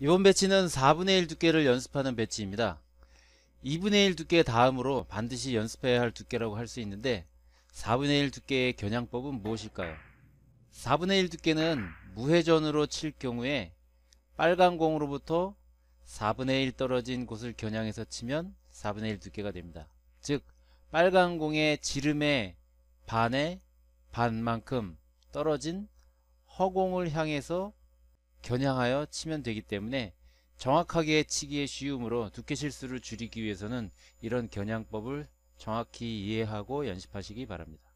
이번 배치는 4분의 1 두께를 연습하는 배치입니다. 2분의 1 두께 다음으로 반드시 연습해야 할 두께라고 할 수 있는데 4분의 1 두께의 겨냥법은 무엇일까요? 4분의 1 두께는 무회전으로 칠 경우에 빨간 공으로부터 4분의 1 떨어진 곳을 겨냥해서 치면 4분의 1 두께가 됩니다. 즉 빨간 공의 지름의 반의 반만큼 떨어진 허공을 향해서 겨냥하여 치면 되기 때문에 정확하게 치기의쉬움으로 두께 실수를 줄이기 위해서는 이런 겨냥법을 정확히 이해하고 연습하시기 바랍니다.